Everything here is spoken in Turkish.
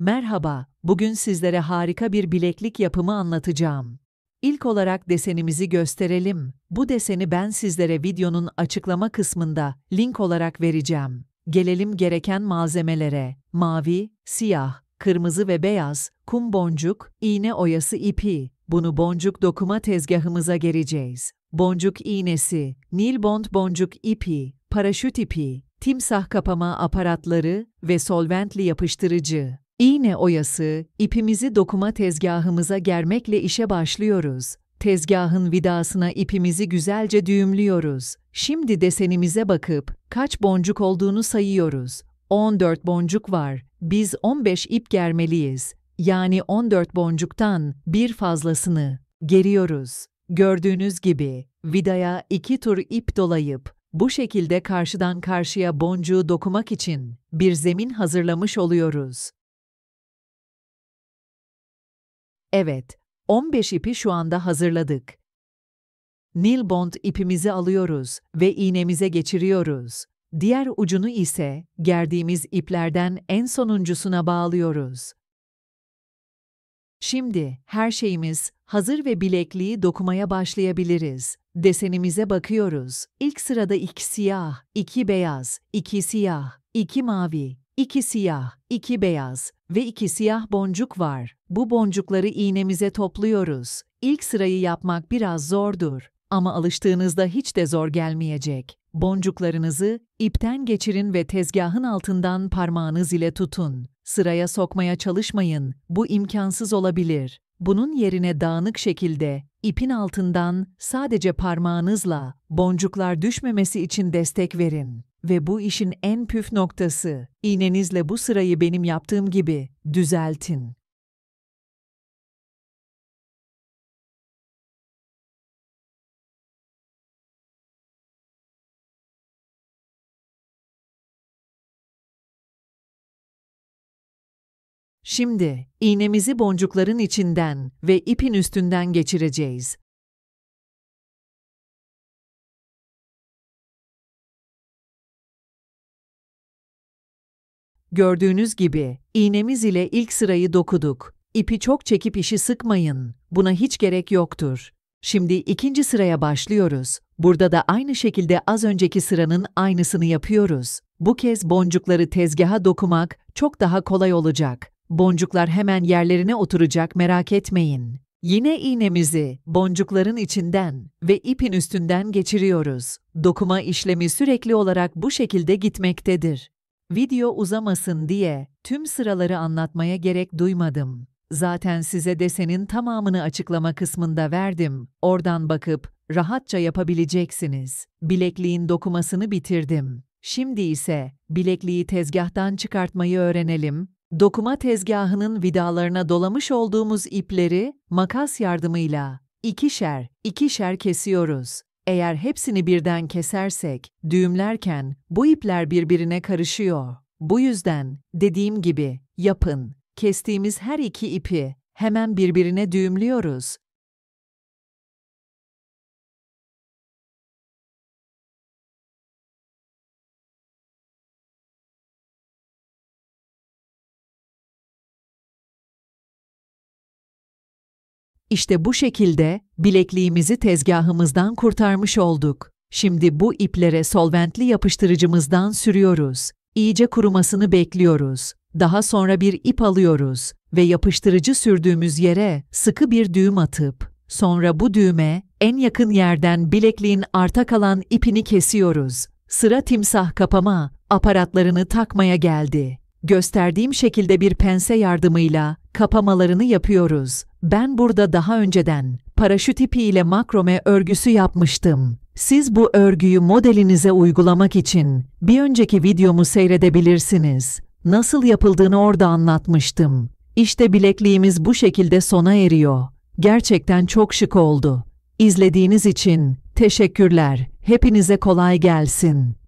Merhaba, bugün sizlere harika bir bileklik yapımı anlatacağım. İlk olarak desenimizi gösterelim. Bu deseni ben sizlere videonun açıklama kısmında link olarak vereceğim. Gelelim gereken malzemelere. Mavi, siyah, kırmızı ve beyaz, kum boncuk, iğne oyası ipi. Bunu boncuk dokuma tezgahımıza gereceğiz. Boncuk iğnesi, nilbond boncuk ipi, paraşüt ipi, timsah kapama aparatları ve solventli yapıştırıcı. İğne oyası, ipimizi dokuma tezgahımıza germekle işe başlıyoruz. Tezgahın vidasına ipimizi güzelce düğümlüyoruz. Şimdi desenimize bakıp kaç boncuk olduğunu sayıyoruz. 14 boncuk var. Biz 15 ip germeliyiz. Yani 14 boncuktan bir fazlasını geriyoruz. Gördüğünüz gibi vidaya iki tur ip dolayıp bu şekilde karşıdan karşıya boncuğu dokumak için bir zemin hazırlamış oluyoruz. Evet, 15 ipi şu anda hazırladık. Nil bond ipimizi alıyoruz ve iğnemize geçiriyoruz. Diğer ucunu ise gerdiğimiz iplerden en sonuncusuna bağlıyoruz. Şimdi her şeyimiz hazır ve bilekliği dokumaya başlayabiliriz. Desenimize bakıyoruz. İlk sırada iki siyah, iki beyaz, iki siyah, iki mavi, iki siyah, iki beyaz ve iki siyah boncuk var. Bu boncukları iğnemize topluyoruz. İlk sırayı yapmak biraz zordur ama alıştığınızda hiç de zor gelmeyecek. Boncuklarınızı ipten geçirin ve tezgahın altından parmağınız ile tutun. Sıraya sokmaya çalışmayın. Bu imkansız olabilir. Bunun yerine dağınık şekilde ipin altından sadece parmağınızla boncuklar düşmemesi için destek verin. Ve bu işin en püf noktası, iğnenizle bu sırayı benim yaptığım gibi düzeltin. Şimdi iğnemizi boncukların içinden ve ipin üstünden geçireceğiz. Gördüğünüz gibi iğnemiz ile ilk sırayı dokuduk. İpi çok çekip işi sıkmayın. Buna hiç gerek yoktur. Şimdi ikinci sıraya başlıyoruz. Burada da aynı şekilde az önceki sıranın aynısını yapıyoruz. Bu kez boncukları tezgaha dokumak çok daha kolay olacak. Boncuklar hemen yerlerine oturacak merak etmeyin. Yine iğnemizi boncukların içinden ve ipin üstünden geçiriyoruz. Dokuma işlemi sürekli olarak bu şekilde gitmektedir. Video uzamasın diye tüm sıraları anlatmaya gerek duymadım. Zaten size desenin tamamını açıklama kısmında verdim. Oradan bakıp rahatça yapabileceksiniz. Bilekliğin dokumasını bitirdim. Şimdi ise bilekliği tezgahtan çıkartmayı öğrenelim Dokuma tezgahının vidalarına dolamış olduğumuz ipleri makas yardımıyla ikişer, ikişer kesiyoruz. Eğer hepsini birden kesersek, düğümlerken bu ipler birbirine karışıyor. Bu yüzden dediğim gibi yapın. Kestiğimiz her iki ipi hemen birbirine düğümlüyoruz İşte bu şekilde bilekliğimizi tezgahımızdan kurtarmış olduk. Şimdi bu iplere solventli yapıştırıcımızdan sürüyoruz. İyice kurumasını bekliyoruz. Daha sonra bir ip alıyoruz ve yapıştırıcı sürdüğümüz yere sıkı bir düğüm atıp sonra bu düğme en yakın yerden bilekliğin arta kalan ipini kesiyoruz. Sıra timsah kapama aparatlarını takmaya geldi. Gösterdiğim şekilde bir pense yardımıyla kapamalarını yapıyoruz. Ben burada daha önceden paraşüt ipi ile makrome örgüsü yapmıştım. Siz bu örgüyü modelinize uygulamak için bir önceki videomu seyredebilirsiniz. Nasıl yapıldığını orada anlatmıştım. İşte bilekliğimiz bu şekilde sona eriyor. Gerçekten çok şık oldu. İzlediğiniz için teşekkürler. Hepinize kolay gelsin.